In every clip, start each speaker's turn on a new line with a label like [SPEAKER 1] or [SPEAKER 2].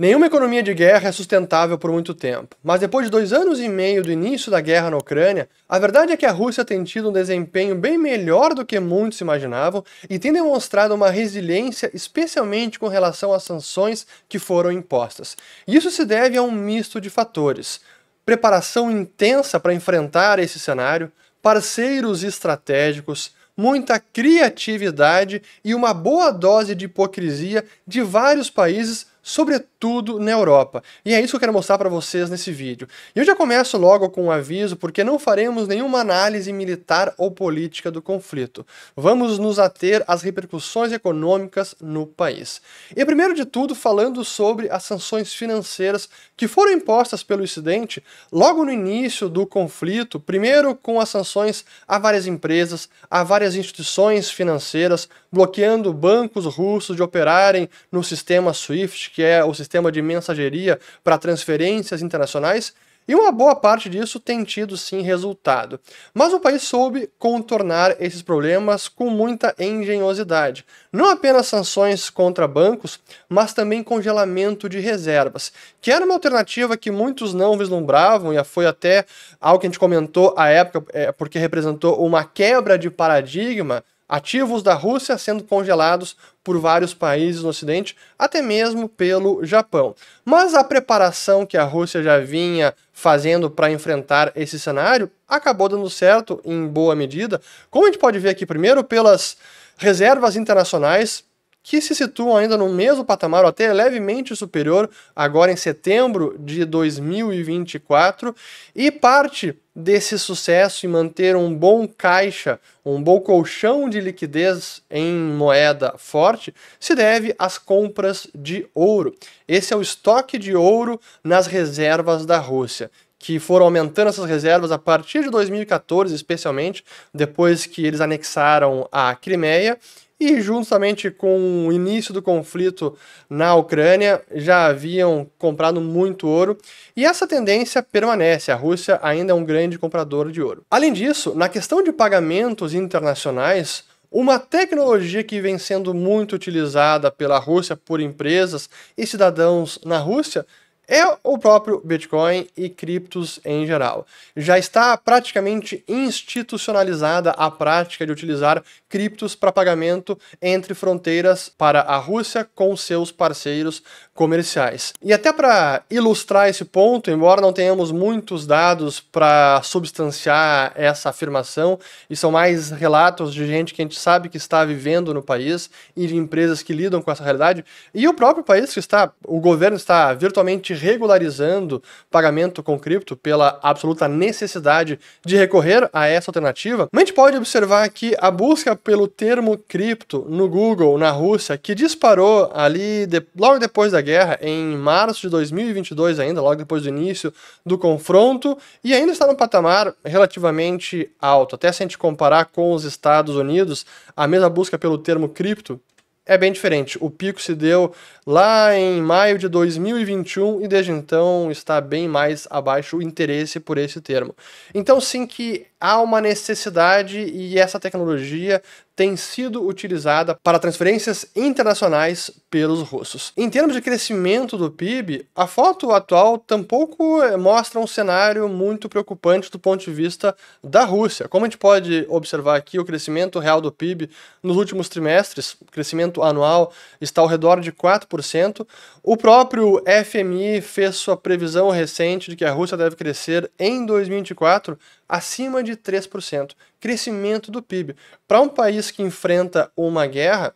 [SPEAKER 1] Nenhuma economia de guerra é sustentável por muito tempo, mas depois de dois anos e meio do início da guerra na Ucrânia, a verdade é que a Rússia tem tido um desempenho bem melhor do que muitos imaginavam e tem demonstrado uma resiliência, especialmente com relação às sanções que foram impostas. Isso se deve a um misto de fatores: preparação intensa para enfrentar esse cenário, parceiros estratégicos, muita criatividade e uma boa dose de hipocrisia de vários países sobretudo na Europa. E é isso que eu quero mostrar para vocês nesse vídeo. E eu já começo logo com um aviso, porque não faremos nenhuma análise militar ou política do conflito. Vamos nos ater às repercussões econômicas no país. E primeiro de tudo, falando sobre as sanções financeiras que foram impostas pelo Ocidente logo no início do conflito, primeiro com as sanções a várias empresas, a várias instituições financeiras, bloqueando bancos russos de operarem no sistema SWIFT, que é o sistema de mensageria para transferências internacionais, e uma boa parte disso tem tido sim resultado. Mas o país soube contornar esses problemas com muita engenhosidade. Não apenas sanções contra bancos, mas também congelamento de reservas, que era uma alternativa que muitos não vislumbravam e foi até algo que a gente comentou à época, é, porque representou uma quebra de paradigma ativos da Rússia sendo congelados por vários países no Ocidente, até mesmo pelo Japão. Mas a preparação que a Rússia já vinha fazendo para enfrentar esse cenário acabou dando certo em boa medida, como a gente pode ver aqui primeiro pelas reservas internacionais que se situam ainda no mesmo patamar, ou até levemente superior, agora em setembro de 2024, e parte desse sucesso em manter um bom caixa, um bom colchão de liquidez em moeda forte, se deve às compras de ouro. Esse é o estoque de ouro nas reservas da Rússia que foram aumentando essas reservas a partir de 2014, especialmente, depois que eles anexaram a Crimeia, e justamente com o início do conflito na Ucrânia já haviam comprado muito ouro e essa tendência permanece. A Rússia ainda é um grande comprador de ouro. Além disso, na questão de pagamentos internacionais, uma tecnologia que vem sendo muito utilizada pela Rússia por empresas e cidadãos na Rússia e o próprio Bitcoin e criptos em geral. Já está praticamente institucionalizada a prática de utilizar criptos para pagamento entre fronteiras para a Rússia com seus parceiros comerciais. E até para ilustrar esse ponto, embora não tenhamos muitos dados para substanciar essa afirmação, e são mais relatos de gente que a gente sabe que está vivendo no país e de empresas que lidam com essa realidade, e o próprio país que está, o governo está virtualmente regularizando pagamento com cripto pela absoluta necessidade de recorrer a essa alternativa. Mas a gente pode observar que a busca pelo termo cripto no Google na Rússia, que disparou ali de, logo depois da guerra em março de 2022, ainda logo depois do início do confronto, e ainda está num patamar relativamente alto. Até se a gente comparar com os Estados Unidos, a mesma busca pelo termo cripto é bem diferente. O pico se deu lá em maio de 2021 e desde então está bem mais abaixo o interesse por esse termo. Então, sim, que há uma necessidade e essa tecnologia tem sido utilizada para transferências internacionais pelos russos. Em termos de crescimento do PIB, a foto atual tampouco eh, mostra um cenário muito preocupante do ponto de vista da Rússia. Como a gente pode observar aqui, o crescimento real do PIB nos últimos trimestres, crescimento crescimento anual está ao redor de 4%. O próprio FMI fez sua previsão recente de que a Rússia deve crescer em 2024 acima de 3%, crescimento do PIB. Para um país que enfrenta uma guerra,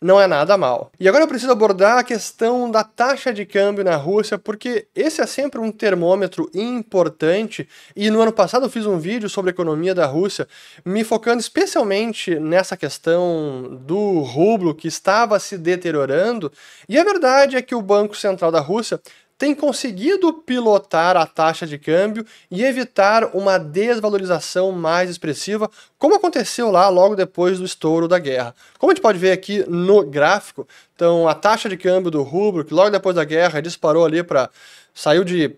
[SPEAKER 1] não é nada mal. E agora eu preciso abordar a questão da taxa de câmbio na Rússia, porque esse é sempre um termômetro importante. E no ano passado eu fiz um vídeo sobre a economia da Rússia, me focando especialmente nessa questão do rublo que estava se deteriorando. E a verdade é que o Banco Central da Rússia tem conseguido pilotar a taxa de câmbio e evitar uma desvalorização mais expressiva, como aconteceu lá logo depois do estouro da guerra. Como a gente pode ver aqui no gráfico, então a taxa de câmbio do rubro, que logo depois da guerra disparou ali para saiu de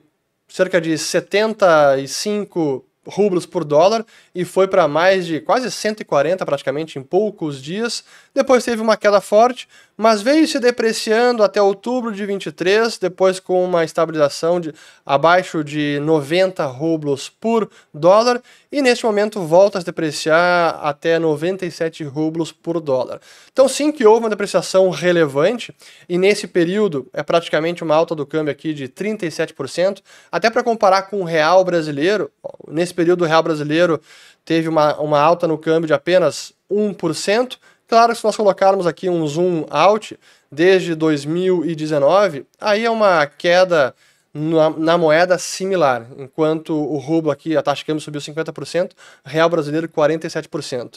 [SPEAKER 1] cerca de 75 rublos por dólar e foi para mais de quase 140 praticamente em poucos dias. Depois teve uma queda forte, mas veio se depreciando até outubro de 23, depois com uma estabilização de abaixo de 90 rublos por dólar e neste momento volta a se depreciar até 97 rublos por dólar. Então sim que houve uma depreciação relevante e nesse período é praticamente uma alta do câmbio aqui de 37%, até para comparar com o real brasileiro, nesse período, o real brasileiro teve uma, uma alta no câmbio de apenas 1%. Claro que se nós colocarmos aqui um zoom out desde 2019, aí é uma queda na, na, moeda similar, enquanto o rublo aqui, a taxa de câmbio subiu 50%, real brasileiro 47%.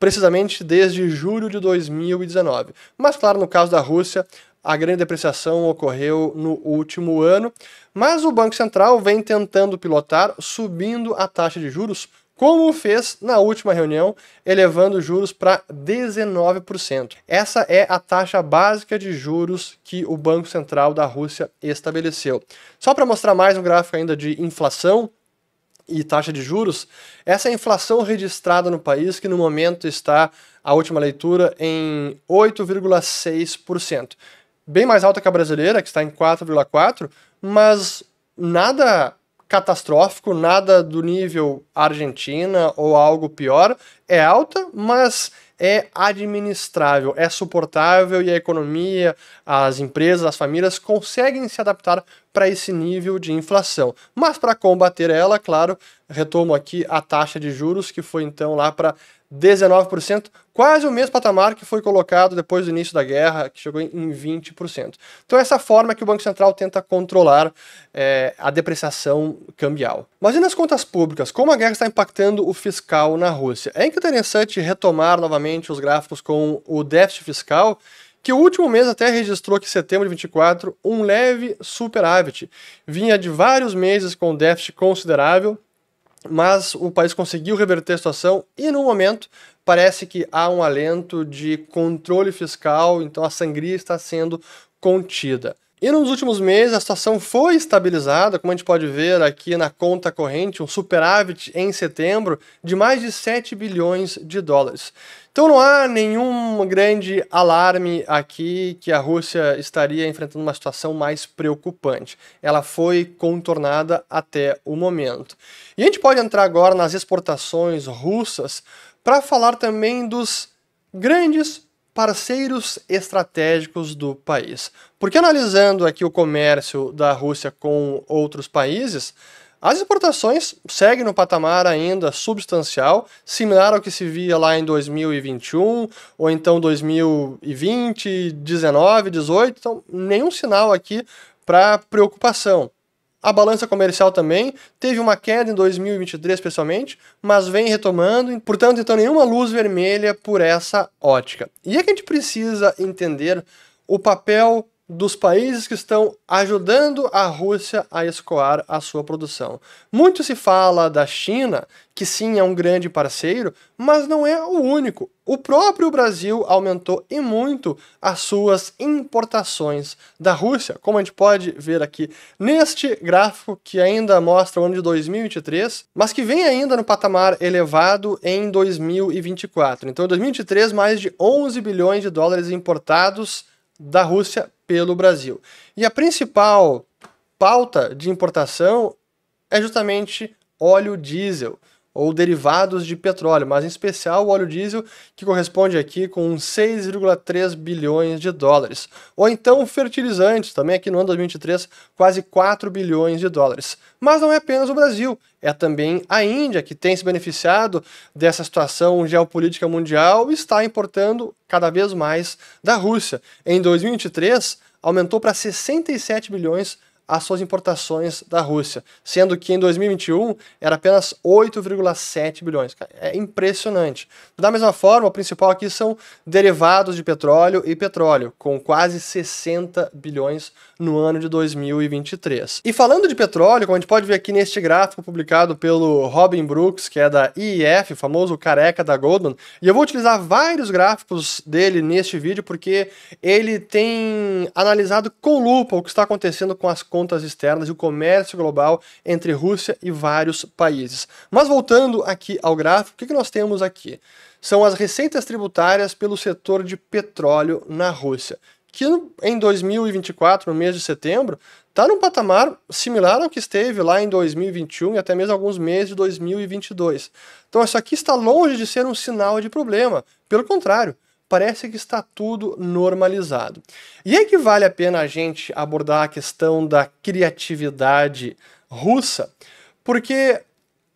[SPEAKER 1] Precisamente desde julho de 2019. Mas, claro, no caso da Rússia, a grande depreciação ocorreu no último ano, mas o Banco Central vem tentando pilotar subindo a taxa de juros, como fez na última reunião, elevando juros para 19%. Essa é a taxa básica de juros que o Banco Central da Rússia estabeleceu. Só para mostrar mais um gráfico ainda de inflação, e taxa de juros, essa é inflação registrada no país, que no momento está, a última leitura, em 8,6% bem mais alta que a brasileira, que está em 4,4, mas nada catastrófico, nada do nível Argentina ou algo pior. É alta, mas é administrável, é suportável e a economia, as empresas, as famílias conseguem se adaptar para esse nível de inflação. Mas para combater ela, claro, retomo aqui a taxa de juros que foi então lá para 19%, quase o mesmo patamar que foi colocado depois do início da guerra, que chegou em 20%. Então, essa forma que o Banco Central tenta controlar é, a depreciação cambial. Mas e nas contas públicas? Como a guerra está impactando o fiscal na Rússia? É interessante retomar novamente os gráficos com o déficit fiscal, que o último mês até registrou que setembro de 24 um leve superávit. Vinha de vários meses com déficit considerável mas o país conseguiu reverter a situação e no momento parece que há um alento de controle fiscal, então a sangria está sendo contida. E nos últimos meses a situação foi estabilizada, como a gente pode ver aqui na conta corrente, um superávit em setembro de mais de 7 bilhões de dólares. Então não há nenhum grande alarme aqui que a Rússia estaria enfrentando uma situação mais preocupante. Ela foi contornada até o momento. E a gente pode entrar agora nas exportações russas para falar também dos grandes parceiros estratégicos do país. Porque analisando aqui o comércio da Rússia com outros países, as exportações seguem no patamar ainda substancial, similar ao que se via lá em 2021 ou então 2020, 19, 18, então nenhum sinal aqui para preocupação. A balança comercial também teve uma queda em 2023, pessoalmente, mas vem retomando, portanto, então nenhuma luz vermelha por essa ótica. E é que a gente precisa entender o papel dos países que estão ajudando a Rússia a escoar a sua produção. Muito se fala da China, que sim é um grande parceiro, mas não é o único. O próprio Brasil aumentou e muito as suas importações da Rússia, como a gente pode ver aqui neste gráfico que ainda mostra o ano de 2023, mas que vem ainda no patamar elevado em 2024. Então, em 2023, mais de 11 bilhões de dólares importados da Rússia pelo Brasil. E a principal pauta de importação é justamente óleo diesel ou derivados de petróleo, mas em especial o óleo diesel, que corresponde aqui com 6,3 bilhões de dólares. Ou então fertilizantes, também aqui no ano 2023, quase 4 bilhões de dólares. Mas não é apenas o Brasil, é também a Índia, que tem se beneficiado dessa situação geopolítica mundial e está importando cada vez mais da Rússia. Em 2023, aumentou para 67 bilhões as suas importações da Rússia, sendo que em 2021 era apenas 8,7 bilhões. É impressionante. Da mesma forma, o principal aqui são derivados de petróleo e petróleo, com quase 60 bilhões no ano de 2023. E falando de petróleo, como a gente pode ver aqui neste gráfico publicado pelo Robin Brooks, que é da IEF, o famoso careca da Goldman, e eu vou utilizar vários gráficos dele neste vídeo porque ele tem analisado com lupa o que está acontecendo com as contas externas e o comércio global entre Rússia e vários países. Mas voltando aqui ao gráfico, o que, que nós temos aqui? São as receitas tributárias pelo setor de petróleo na Rússia que em 2024, no mês de setembro, está num patamar similar ao que esteve lá em 2021 e até mesmo alguns meses de 2022. Então, isso aqui está longe de ser um sinal de problema. Pelo contrário, parece que está tudo normalizado. E é que vale a pena a gente abordar a questão da criatividade russa, porque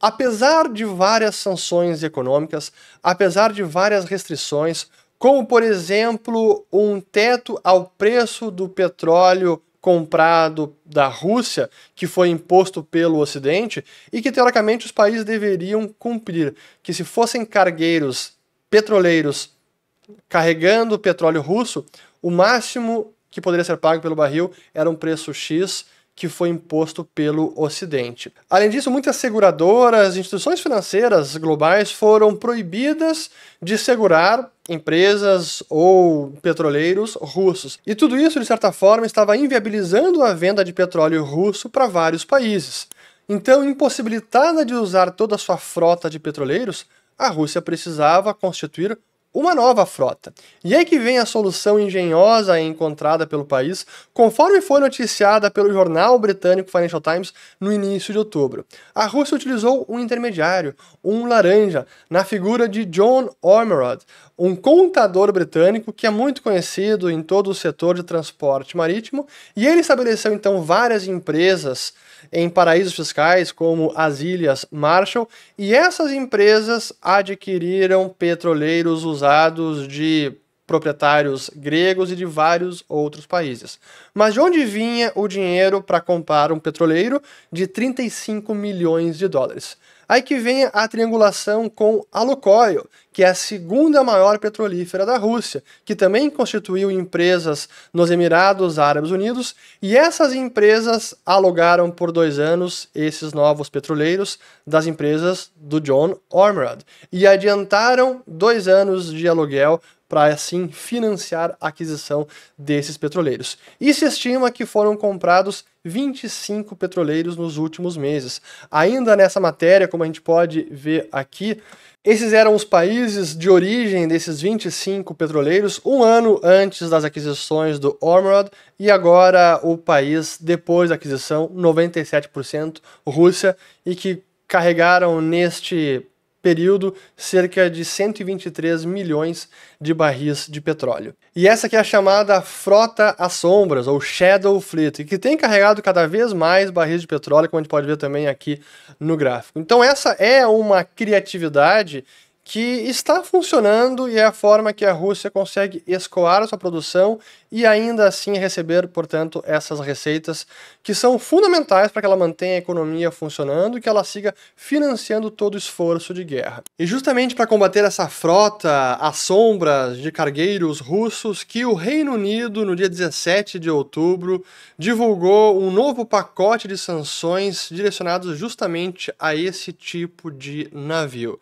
[SPEAKER 1] apesar de várias sanções econômicas, apesar de várias restrições, como por exemplo um teto ao preço do petróleo comprado da Rússia, que foi imposto pelo Ocidente e que teoricamente os países deveriam cumprir, que se fossem cargueiros petroleiros carregando petróleo russo, o máximo que poderia ser pago pelo barril era um preço X que foi imposto pelo Ocidente. Além disso, muitas seguradoras instituições financeiras globais foram proibidas de segurar empresas ou petroleiros russos. E tudo isso, de certa forma, estava inviabilizando a venda de petróleo russo para vários países. Então, impossibilitada de usar toda a sua frota de petroleiros, a Rússia precisava constituir uma nova frota. E aí que vem a solução engenhosa encontrada pelo país, conforme foi noticiada pelo jornal britânico Financial Times no início de outubro. A Rússia utilizou um intermediário, um laranja, na figura de John Ormerod, um contador britânico que é muito conhecido em todo o setor de transporte marítimo, e ele estabeleceu então várias empresas em paraísos fiscais como as Ilhas Marshall, e essas empresas adquiriram petroleiros usados de proprietários gregos e de vários outros países. Mas de onde vinha o dinheiro para comprar um petroleiro de 35 milhões de dólares? Aí que vem a triangulação com a Lukoil, que é a segunda maior petrolífera da Rússia, que também constituiu empresas nos Emirados Árabes Unidos, e essas empresas alugaram por dois anos esses novos petroleiros das empresas do John Ormerod, e adiantaram dois anos de aluguel para assim financiar a aquisição desses petroleiros. E se estima que foram comprados 25 petroleiros nos últimos meses. Ainda nessa matéria, como a gente pode ver aqui, esses eram os países de origem desses 25 petroleiros um ano antes das aquisições do Ormrod e agora o país depois da aquisição, 97% Rússia, e que carregaram neste período cerca de 123 milhões de barris de petróleo. E essa que é a chamada frota às sombras, ou Shadow Fleet, que tem carregado cada vez mais barris de petróleo, como a gente pode ver também aqui no gráfico. Então essa é uma criatividade que está funcionando e é a forma que a Rússia consegue escoar a sua produção e ainda assim receber, portanto, essas receitas que são fundamentais para que ela mantenha a economia funcionando e que ela siga financiando todo o esforço de guerra. E justamente para combater essa frota às sombras de cargueiros russos que o Reino Unido, no dia 17 de outubro, divulgou um novo pacote de sanções direcionados justamente a esse tipo de navio.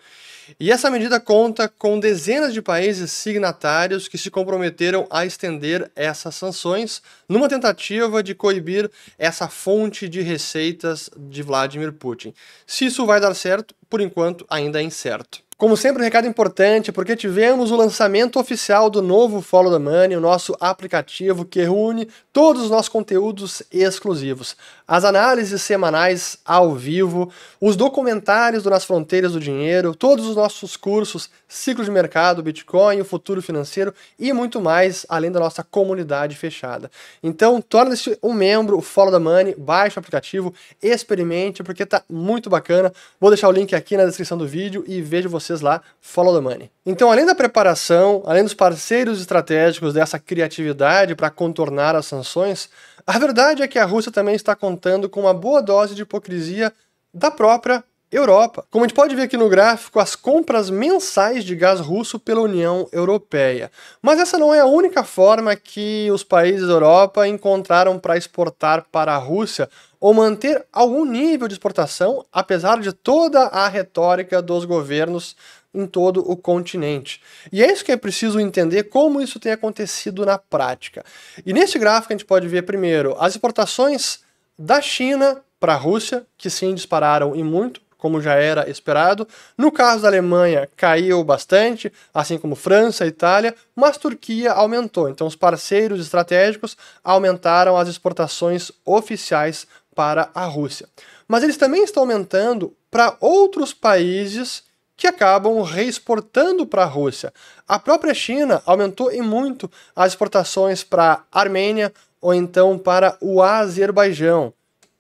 [SPEAKER 1] E essa medida conta com dezenas de países signatários que se comprometeram a estender essas sanções numa tentativa de coibir essa fonte de receitas de Vladimir Putin. Se isso vai dar certo, por enquanto ainda é incerto. Como sempre, um recado importante, porque tivemos o lançamento oficial do novo Follow the Money, o nosso aplicativo que reúne todos os nossos conteúdos exclusivos. As análises semanais ao vivo, os documentários do Nas Fronteiras do Dinheiro, todos os nossos cursos, ciclo de mercado, Bitcoin, o futuro financeiro e muito mais, além da nossa comunidade fechada. Então, torne-se um membro, o Follow the Money, baixe o aplicativo, experimente, porque está muito bacana. Vou deixar o link aqui na descrição do vídeo e vejo você vocês lá, Follow the Money. Então, além da preparação, além dos parceiros estratégicos dessa criatividade para contornar as sanções, a verdade é que a Rússia também está contando com uma boa dose de hipocrisia da própria Europa. Como a gente pode ver aqui no gráfico, as compras mensais de gás russo pela União Europeia. Mas essa não é a única forma que os países da Europa encontraram para exportar para a Rússia ou manter algum nível de exportação, apesar de toda a retórica dos governos em todo o continente. E é isso que é preciso entender como isso tem acontecido na prática. E nesse gráfico a gente pode ver primeiro as exportações da China para a Rússia, que sim dispararam e muito, como já era esperado. No caso da Alemanha, caiu bastante, assim como França e Itália, mas Turquia aumentou. Então, os parceiros estratégicos aumentaram as exportações oficiais para a Rússia. Mas eles também estão aumentando para outros países que acabam reexportando para a Rússia. A própria China aumentou e muito as exportações para a Armênia ou então para o Azerbaijão.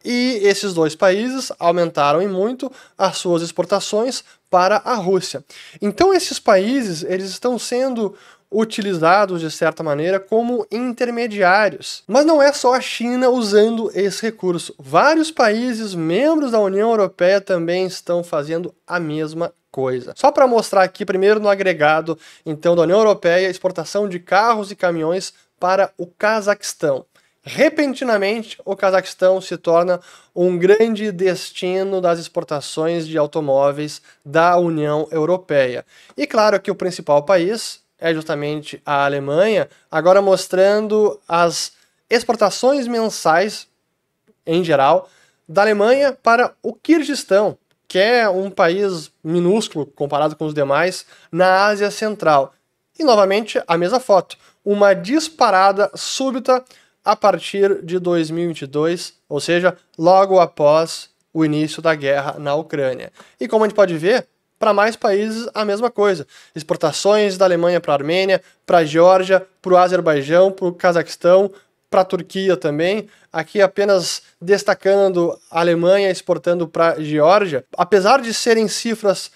[SPEAKER 1] E esses dois países aumentaram em muito as suas exportações para a Rússia. Então esses países, eles estão sendo utilizados de certa maneira como intermediários. Mas não é só a China usando esse recurso. Vários países membros da União Europeia também estão fazendo a mesma coisa. Só para mostrar aqui primeiro no agregado, então da União Europeia, exportação de carros e caminhões para o Cazaquistão. Repentinamente, o Cazaquistão se torna um grande destino das exportações de automóveis da União Europeia. E claro que o principal país, é justamente a Alemanha, agora mostrando as exportações mensais, em geral, da Alemanha para o Kirguistão, que é um país minúsculo comparado com os demais, na Ásia Central. E novamente a mesma foto, uma disparada súbita a partir de 2022, ou seja, logo após o início da guerra na Ucrânia. E como a gente pode ver, para mais países a mesma coisa. Exportações da Alemanha para a Armênia, para a Geórgia, para o Azerbaijão, para o Cazaquistão, para a Turquia também. Aqui apenas destacando a Alemanha exportando para a Geórgia. Apesar de serem cifras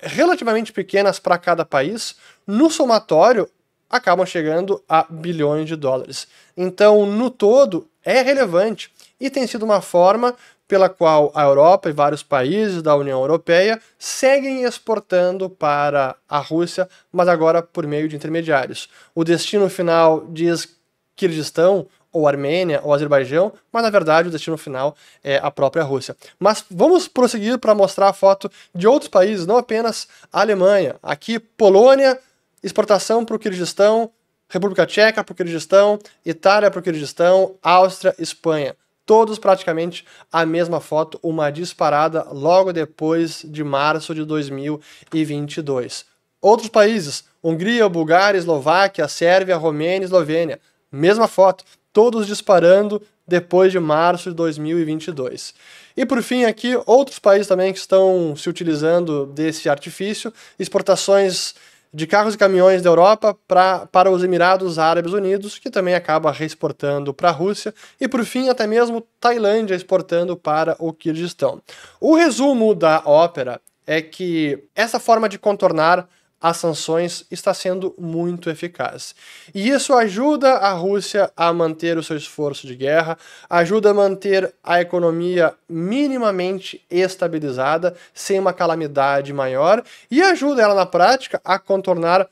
[SPEAKER 1] relativamente pequenas para cada país, no somatório acabam chegando a bilhões de dólares. Então, no todo, é relevante e tem sido uma forma pela qual a Europa e vários países da União Europeia seguem exportando para a Rússia, mas agora por meio de intermediários. O destino final diz Kirguistão, ou Armênia, ou Azerbaijão, mas na verdade o destino final é a própria Rússia. Mas vamos prosseguir para mostrar a foto de outros países, não apenas a Alemanha. Aqui, Polônia, exportação para o Kirguistão, República Tcheca para o Kirguistão, Itália para o Kirguistão, Áustria, Espanha todos praticamente a mesma foto, uma disparada logo depois de março de 2022. Outros países, Hungria, Bulgária, Eslováquia, Sérvia, Romênia, Eslovênia, mesma foto, todos disparando depois de março de 2022. E por fim aqui, outros países também que estão se utilizando desse artifício, exportações de carros e caminhões da Europa pra, para os Emirados Árabes Unidos, que também acaba reexportando para a Rússia, e por fim até mesmo Tailândia exportando para o Kirguistão. O resumo da ópera é que essa forma de contornar as sanções está sendo muito eficaz. E isso ajuda a Rússia a manter o seu esforço de guerra, ajuda a manter a economia minimamente estabilizada, sem uma calamidade maior, e ajuda ela na prática a contornar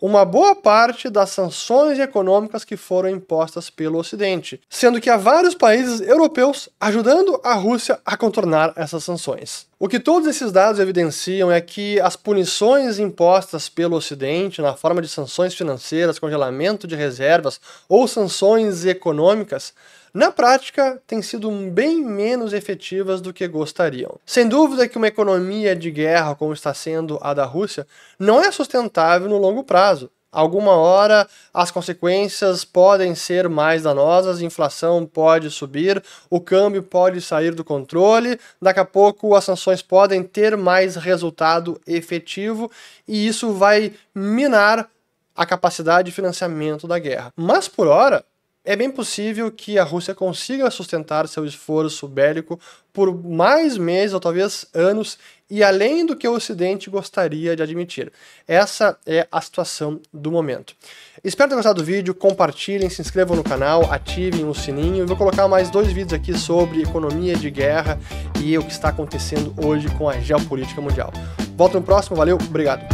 [SPEAKER 1] uma boa parte das sanções econômicas que foram impostas pelo Ocidente, sendo que há vários países europeus ajudando a Rússia a contornar essas sanções. O que todos esses dados evidenciam é que as punições impostas pelo Ocidente, na forma de sanções financeiras, congelamento de reservas ou sanções econômicas, na prática, têm sido bem menos efetivas do que gostariam. Sem dúvida que uma economia de guerra como está sendo a da Rússia não é sustentável no longo prazo alguma hora as consequências podem ser mais danosas, inflação pode subir, o câmbio pode sair do controle, daqui a pouco as sanções podem ter mais resultado efetivo e isso vai minar a capacidade de financiamento da guerra. Mas por hora, é bem possível que a Rússia consiga sustentar seu esforço bélico por mais meses ou talvez anos e além do que o Ocidente gostaria de admitir. Essa é a situação do momento. Espero ter gostado do vídeo, compartilhem, se inscrevam no canal, ativem o sininho. Eu vou colocar mais dois vídeos aqui sobre economia de guerra e o que está acontecendo hoje com a geopolítica mundial. Volto no próximo, valeu, obrigado!